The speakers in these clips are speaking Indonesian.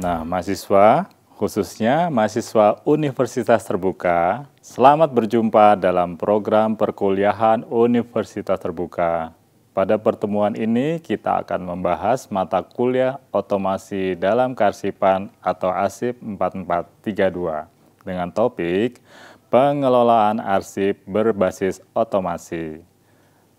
Nah, mahasiswa, khususnya mahasiswa universitas terbuka, selamat berjumpa dalam program perkuliahan universitas terbuka. Pada pertemuan ini kita akan membahas mata kuliah otomasi dalam karsipan atau ASIP 4432 dengan topik pengelolaan arsip berbasis otomasi.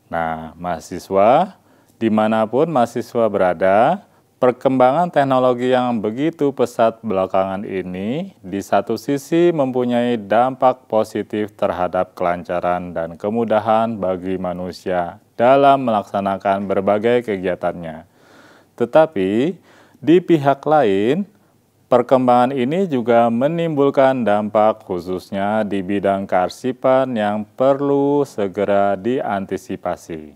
Nah, mahasiswa, dimanapun mahasiswa berada, Perkembangan teknologi yang begitu pesat belakangan ini, di satu sisi mempunyai dampak positif terhadap kelancaran dan kemudahan bagi manusia dalam melaksanakan berbagai kegiatannya. Tetapi, di pihak lain, perkembangan ini juga menimbulkan dampak, khususnya di bidang karsipan yang perlu segera diantisipasi.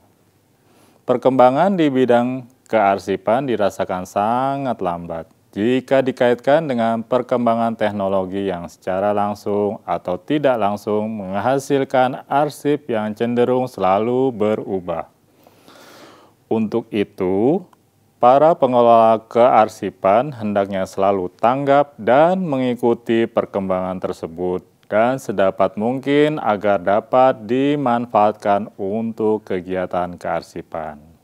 Perkembangan di bidang kearsipan dirasakan sangat lambat jika dikaitkan dengan perkembangan teknologi yang secara langsung atau tidak langsung menghasilkan arsip yang cenderung selalu berubah. Untuk itu, para pengelola kearsipan hendaknya selalu tanggap dan mengikuti perkembangan tersebut dan sedapat mungkin agar dapat dimanfaatkan untuk kegiatan kearsipan.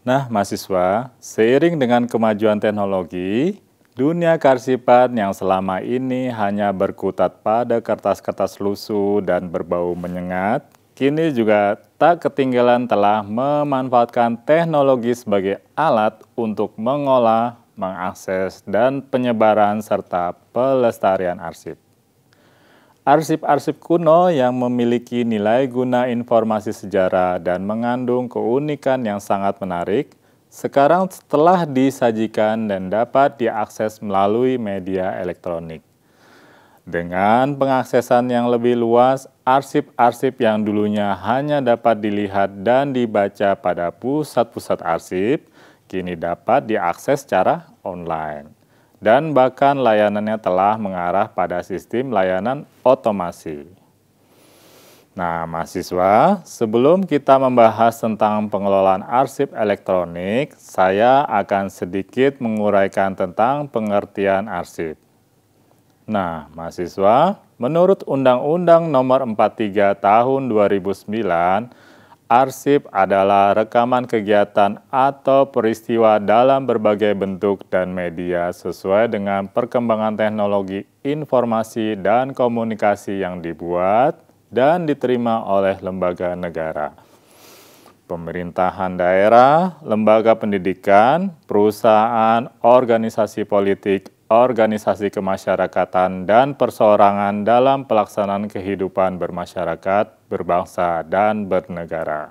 Nah, mahasiswa, seiring dengan kemajuan teknologi, dunia karsipan yang selama ini hanya berkutat pada kertas-kertas lusuh dan berbau menyengat, kini juga tak ketinggalan telah memanfaatkan teknologi sebagai alat untuk mengolah, mengakses, dan penyebaran serta pelestarian arsip. Arsip-arsip kuno yang memiliki nilai guna informasi sejarah dan mengandung keunikan yang sangat menarik, sekarang telah disajikan dan dapat diakses melalui media elektronik. Dengan pengaksesan yang lebih luas, arsip-arsip yang dulunya hanya dapat dilihat dan dibaca pada pusat-pusat arsip, kini dapat diakses secara online dan bahkan layanannya telah mengarah pada sistem layanan otomasi. Nah, mahasiswa, sebelum kita membahas tentang pengelolaan arsip elektronik, saya akan sedikit menguraikan tentang pengertian arsip. Nah, mahasiswa, menurut Undang-Undang Nomor 43 Tahun 2009 Arsip adalah rekaman kegiatan atau peristiwa dalam berbagai bentuk dan media sesuai dengan perkembangan teknologi informasi dan komunikasi yang dibuat dan diterima oleh lembaga negara. Pemerintahan daerah, lembaga pendidikan, perusahaan, organisasi politik, organisasi kemasyarakatan dan perseorangan dalam pelaksanaan kehidupan bermasyarakat, berbangsa, dan bernegara.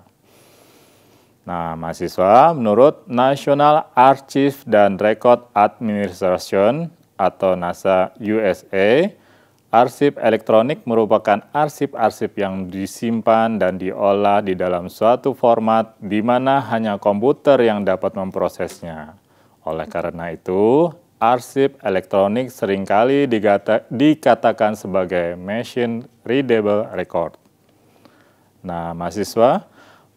Nah, mahasiswa, menurut National Archive dan Record Administration atau NASA USA, arsip elektronik merupakan arsip-arsip yang disimpan dan diolah di dalam suatu format di mana hanya komputer yang dapat memprosesnya. Oleh karena itu, arsip elektronik seringkali digata, dikatakan sebagai machine readable record. Nah, mahasiswa,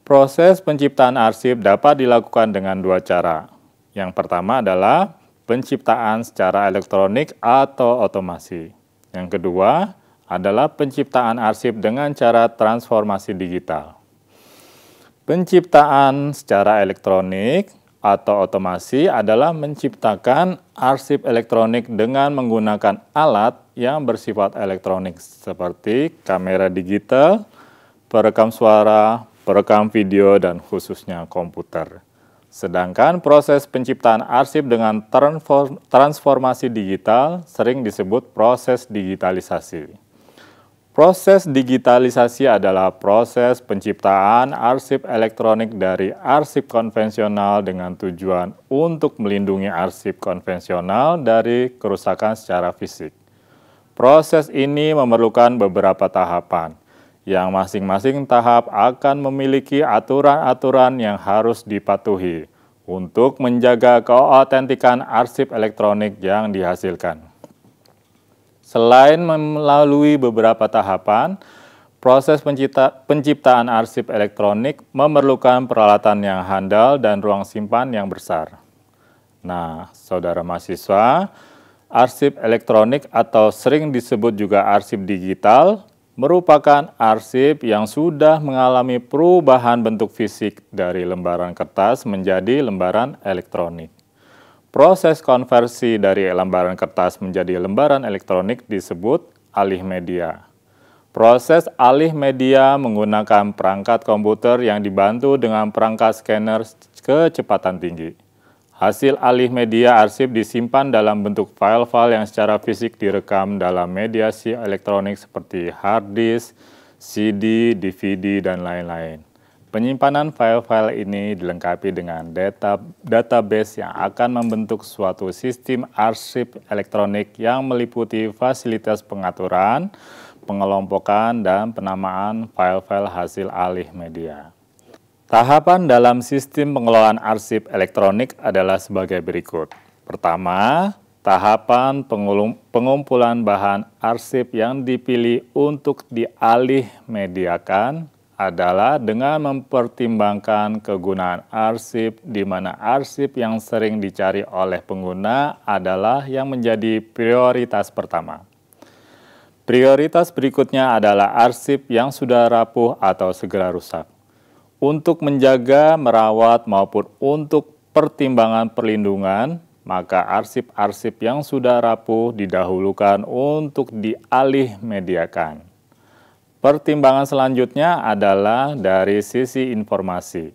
proses penciptaan arsip dapat dilakukan dengan dua cara. Yang pertama adalah penciptaan secara elektronik atau otomasi. Yang kedua adalah penciptaan arsip dengan cara transformasi digital. Penciptaan secara elektronik atau otomasi adalah menciptakan arsip elektronik dengan menggunakan alat yang bersifat elektronik seperti kamera digital, perekam suara, perekam video, dan khususnya komputer. Sedangkan proses penciptaan arsip dengan transformasi digital sering disebut proses digitalisasi. Proses digitalisasi adalah proses penciptaan arsip elektronik dari arsip konvensional dengan tujuan untuk melindungi arsip konvensional dari kerusakan secara fisik. Proses ini memerlukan beberapa tahapan, yang masing-masing tahap akan memiliki aturan-aturan yang harus dipatuhi untuk menjaga keautentikan arsip elektronik yang dihasilkan. Selain melalui beberapa tahapan, proses pencipta, penciptaan arsip elektronik memerlukan peralatan yang handal dan ruang simpan yang besar. Nah, saudara mahasiswa, arsip elektronik atau sering disebut juga arsip digital merupakan arsip yang sudah mengalami perubahan bentuk fisik dari lembaran kertas menjadi lembaran elektronik. Proses konversi dari lembaran kertas menjadi lembaran elektronik disebut alih media. Proses alih media menggunakan perangkat komputer yang dibantu dengan perangkat scanner kecepatan tinggi. Hasil alih media arsip disimpan dalam bentuk file-file yang secara fisik direkam dalam mediasi elektronik seperti hard disk, CD, DVD, dan lain-lain. Penyimpanan file-file ini dilengkapi dengan data database yang akan membentuk suatu sistem arsip elektronik yang meliputi fasilitas pengaturan, pengelompokan, dan penamaan file-file hasil alih media. Tahapan dalam sistem pengelolaan arsip elektronik adalah sebagai berikut. Pertama, tahapan pengumpulan bahan arsip yang dipilih untuk dialih mediakan adalah dengan mempertimbangkan kegunaan arsip, di mana arsip yang sering dicari oleh pengguna adalah yang menjadi prioritas pertama. Prioritas berikutnya adalah arsip yang sudah rapuh atau segera rusak. Untuk menjaga, merawat, maupun untuk pertimbangan perlindungan, maka arsip-arsip yang sudah rapuh didahulukan untuk dialih mediakan. Pertimbangan selanjutnya adalah dari sisi informasi.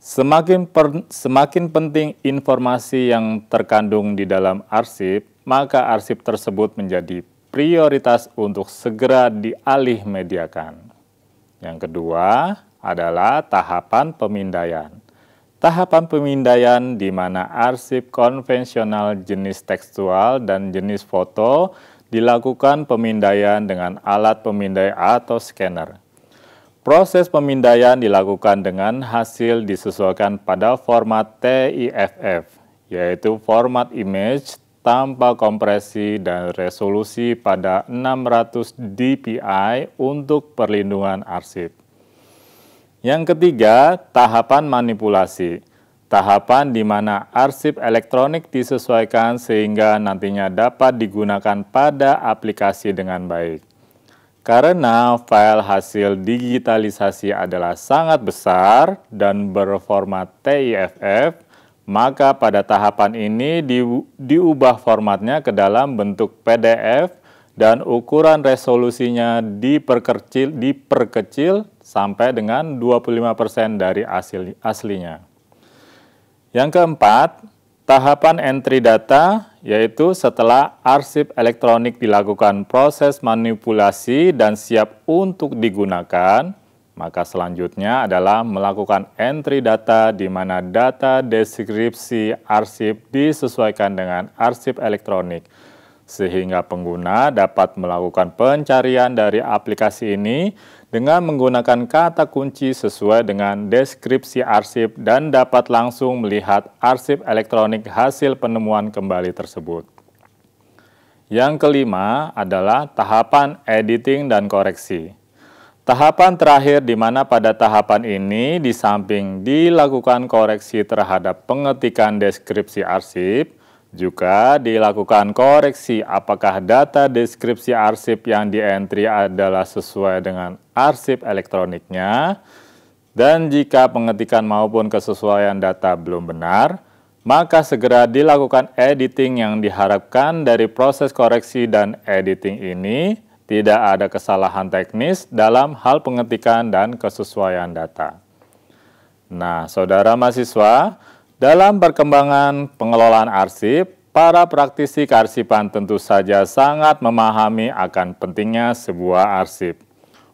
Semakin per, semakin penting informasi yang terkandung di dalam arsip, maka arsip tersebut menjadi prioritas untuk segera dialih mediakan. Yang kedua adalah tahapan pemindaian. Tahapan pemindaian di mana arsip konvensional jenis tekstual dan jenis foto dilakukan pemindaian dengan alat pemindai atau scanner. Proses pemindaian dilakukan dengan hasil disesuaikan pada format TIFF, yaitu format image tanpa kompresi dan resolusi pada 600 dpi untuk perlindungan arsip. Yang ketiga, tahapan manipulasi tahapan di mana arsip elektronik disesuaikan sehingga nantinya dapat digunakan pada aplikasi dengan baik. Karena file hasil digitalisasi adalah sangat besar dan berformat TIFF, maka pada tahapan ini di, diubah formatnya ke dalam bentuk PDF dan ukuran resolusinya diperkecil, diperkecil sampai dengan 25% dari asli, aslinya. Yang keempat, tahapan entry data yaitu setelah arsip elektronik dilakukan proses manipulasi dan siap untuk digunakan, maka selanjutnya adalah melakukan entry data di mana data deskripsi arsip disesuaikan dengan arsip elektronik sehingga pengguna dapat melakukan pencarian dari aplikasi ini dengan menggunakan kata kunci sesuai dengan deskripsi arsip dan dapat langsung melihat arsip elektronik hasil penemuan kembali tersebut. Yang kelima adalah tahapan editing dan koreksi. Tahapan terakhir di mana pada tahapan ini di samping dilakukan koreksi terhadap pengetikan deskripsi arsip, juga dilakukan koreksi apakah data deskripsi arsip yang dientry adalah sesuai dengan arsip elektroniknya. Dan jika pengetikan maupun kesesuaian data belum benar, maka segera dilakukan editing yang diharapkan dari proses koreksi dan editing ini tidak ada kesalahan teknis dalam hal pengetikan dan kesesuaian data. Nah, saudara mahasiswa, dalam perkembangan pengelolaan arsip, para praktisi kearsipan tentu saja sangat memahami akan pentingnya sebuah arsip.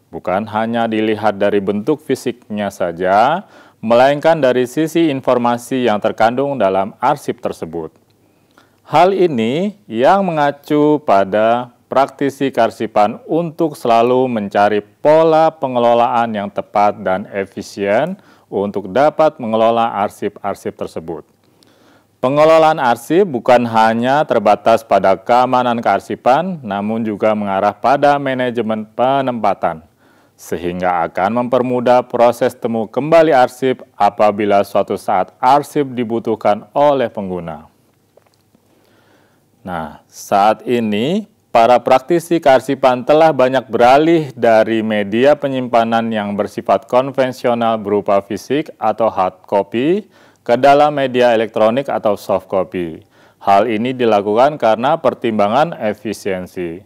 Bukan hanya dilihat dari bentuk fisiknya saja, melainkan dari sisi informasi yang terkandung dalam arsip tersebut. Hal ini yang mengacu pada praktisi karsipan untuk selalu mencari pola pengelolaan yang tepat dan efisien, untuk dapat mengelola arsip-arsip tersebut. Pengelolaan arsip bukan hanya terbatas pada keamanan kearsipan, namun juga mengarah pada manajemen penempatan, sehingga akan mempermudah proses temu kembali arsip apabila suatu saat arsip dibutuhkan oleh pengguna. Nah, saat ini para praktisi kearsipan telah banyak beralih dari media penyimpanan yang bersifat konvensional berupa fisik atau hard copy ke dalam media elektronik atau soft copy. Hal ini dilakukan karena pertimbangan efisiensi.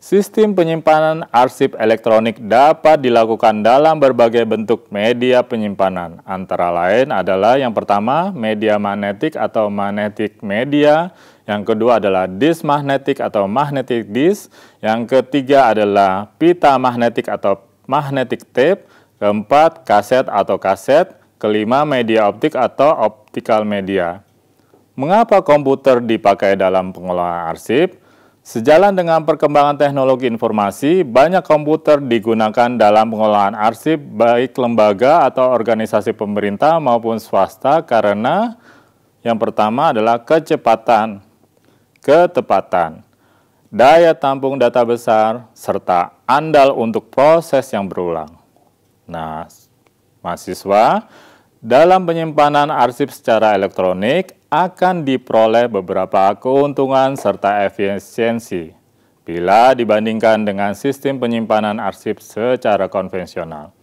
Sistem penyimpanan arsip elektronik dapat dilakukan dalam berbagai bentuk media penyimpanan. Antara lain adalah yang pertama, media magnetik atau magnetic media yang kedua adalah disk magnetik atau magnetic disk, yang ketiga adalah pita magnetik atau magnetic tape, keempat kaset atau kaset, kelima media optik atau optical media. Mengapa komputer dipakai dalam pengelolaan arsip? Sejalan dengan perkembangan teknologi informasi, banyak komputer digunakan dalam pengelolaan arsip baik lembaga atau organisasi pemerintah maupun swasta karena yang pertama adalah kecepatan ketepatan, daya tampung data besar, serta andal untuk proses yang berulang. Nah, mahasiswa, dalam penyimpanan arsip secara elektronik akan diperoleh beberapa keuntungan serta efisiensi bila dibandingkan dengan sistem penyimpanan arsip secara konvensional.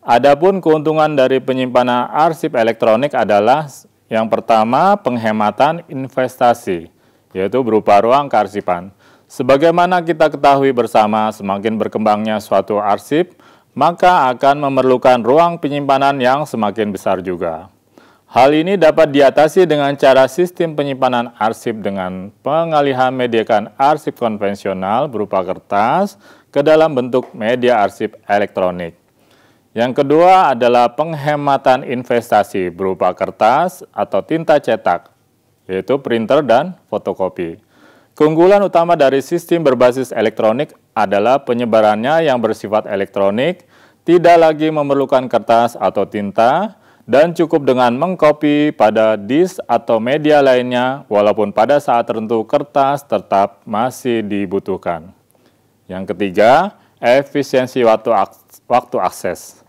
Adapun keuntungan dari penyimpanan arsip elektronik adalah yang pertama penghematan investasi yaitu berupa ruang kearsipan. Sebagaimana kita ketahui bersama, semakin berkembangnya suatu arsip, maka akan memerlukan ruang penyimpanan yang semakin besar juga. Hal ini dapat diatasi dengan cara sistem penyimpanan arsip dengan pengalihan mediakan arsip konvensional berupa kertas ke dalam bentuk media arsip elektronik. Yang kedua adalah penghematan investasi berupa kertas atau tinta cetak yaitu printer dan fotokopi. Keunggulan utama dari sistem berbasis elektronik adalah penyebarannya yang bersifat elektronik, tidak lagi memerlukan kertas atau tinta, dan cukup dengan mengkopi pada disk atau media lainnya walaupun pada saat tertentu kertas tetap masih dibutuhkan. Yang ketiga, efisiensi waktu, ak waktu akses.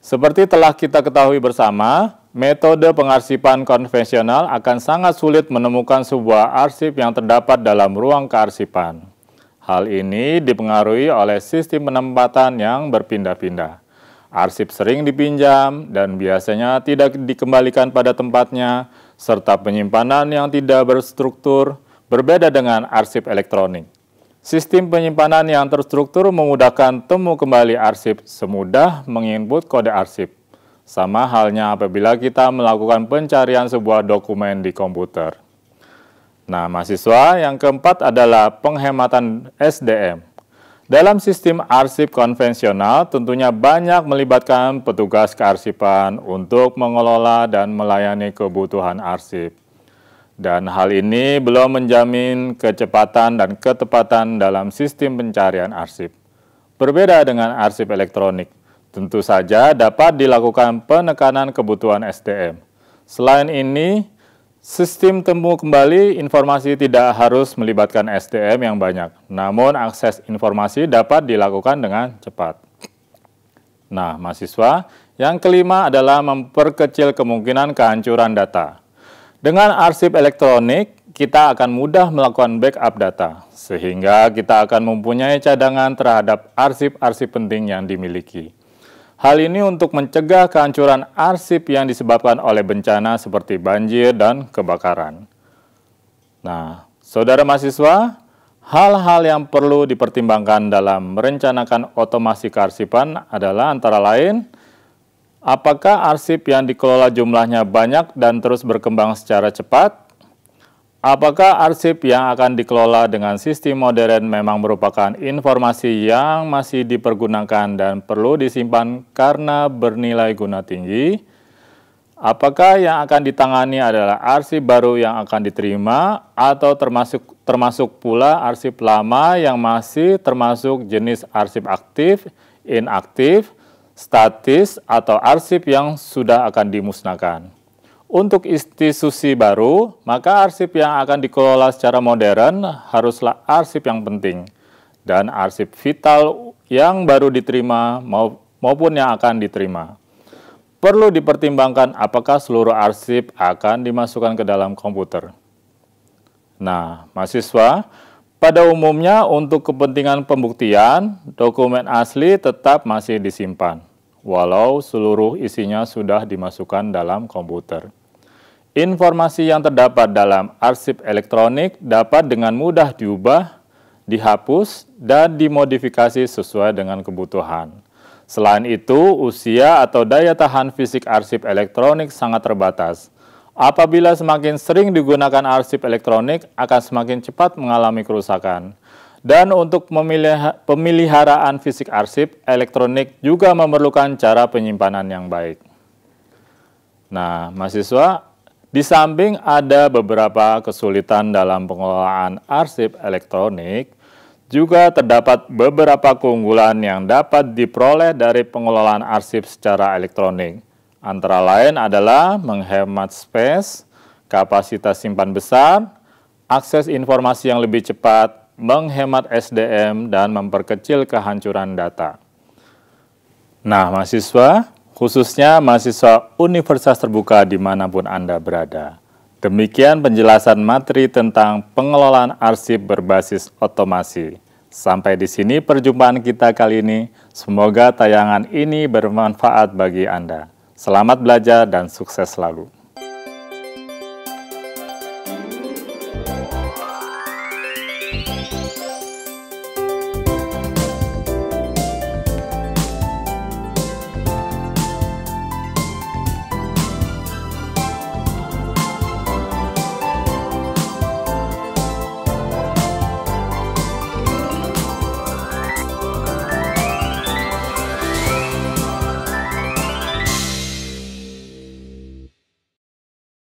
Seperti telah kita ketahui bersama, metode pengarsipan konvensional akan sangat sulit menemukan sebuah arsip yang terdapat dalam ruang kearsipan. Hal ini dipengaruhi oleh sistem penempatan yang berpindah-pindah. Arsip sering dipinjam dan biasanya tidak dikembalikan pada tempatnya, serta penyimpanan yang tidak berstruktur berbeda dengan arsip elektronik. Sistem penyimpanan yang terstruktur memudahkan temu kembali arsip semudah menginput kode arsip. Sama halnya apabila kita melakukan pencarian sebuah dokumen di komputer. Nah, mahasiswa yang keempat adalah penghematan SDM. Dalam sistem arsip konvensional, tentunya banyak melibatkan petugas kearsipan untuk mengelola dan melayani kebutuhan arsip. Dan hal ini belum menjamin kecepatan dan ketepatan dalam sistem pencarian arsip. Berbeda dengan arsip elektronik, Tentu saja dapat dilakukan penekanan kebutuhan SDM. Selain ini, sistem temu kembali informasi tidak harus melibatkan SDM yang banyak, namun akses informasi dapat dilakukan dengan cepat. Nah, mahasiswa, yang kelima adalah memperkecil kemungkinan kehancuran data. Dengan arsip elektronik, kita akan mudah melakukan backup data, sehingga kita akan mempunyai cadangan terhadap arsip-arsip penting yang dimiliki. Hal ini untuk mencegah kehancuran arsip yang disebabkan oleh bencana seperti banjir dan kebakaran. Nah, saudara mahasiswa, hal-hal yang perlu dipertimbangkan dalam merencanakan otomasi kearsipan adalah antara lain apakah arsip yang dikelola jumlahnya banyak dan terus berkembang secara cepat, Apakah arsip yang akan dikelola dengan sistem modern memang merupakan informasi yang masih dipergunakan dan perlu disimpan karena bernilai guna tinggi? Apakah yang akan ditangani adalah arsip baru yang akan diterima atau termasuk termasuk pula arsip lama yang masih termasuk jenis arsip aktif, inaktif, statis atau arsip yang sudah akan dimusnahkan? Untuk institusi baru, maka arsip yang akan dikelola secara modern haruslah arsip yang penting dan arsip vital yang baru diterima maupun yang akan diterima. Perlu dipertimbangkan apakah seluruh arsip akan dimasukkan ke dalam komputer. Nah, mahasiswa, pada umumnya untuk kepentingan pembuktian, dokumen asli tetap masih disimpan, walau seluruh isinya sudah dimasukkan dalam komputer. Informasi yang terdapat dalam arsip elektronik dapat dengan mudah diubah, dihapus, dan dimodifikasi sesuai dengan kebutuhan. Selain itu, usia atau daya tahan fisik arsip elektronik sangat terbatas. Apabila semakin sering digunakan arsip elektronik, akan semakin cepat mengalami kerusakan. Dan untuk pemeliharaan fisik arsip elektronik juga memerlukan cara penyimpanan yang baik. Nah, mahasiswa, di samping ada beberapa kesulitan dalam pengelolaan arsip elektronik, juga terdapat beberapa keunggulan yang dapat diperoleh dari pengelolaan arsip secara elektronik. Antara lain adalah menghemat space, kapasitas simpan besar, akses informasi yang lebih cepat, menghemat SDM, dan memperkecil kehancuran data. Nah, mahasiswa, khususnya mahasiswa universitas terbuka dimanapun Anda berada. Demikian penjelasan materi tentang pengelolaan arsip berbasis otomasi. Sampai di sini perjumpaan kita kali ini. Semoga tayangan ini bermanfaat bagi Anda. Selamat belajar dan sukses selalu.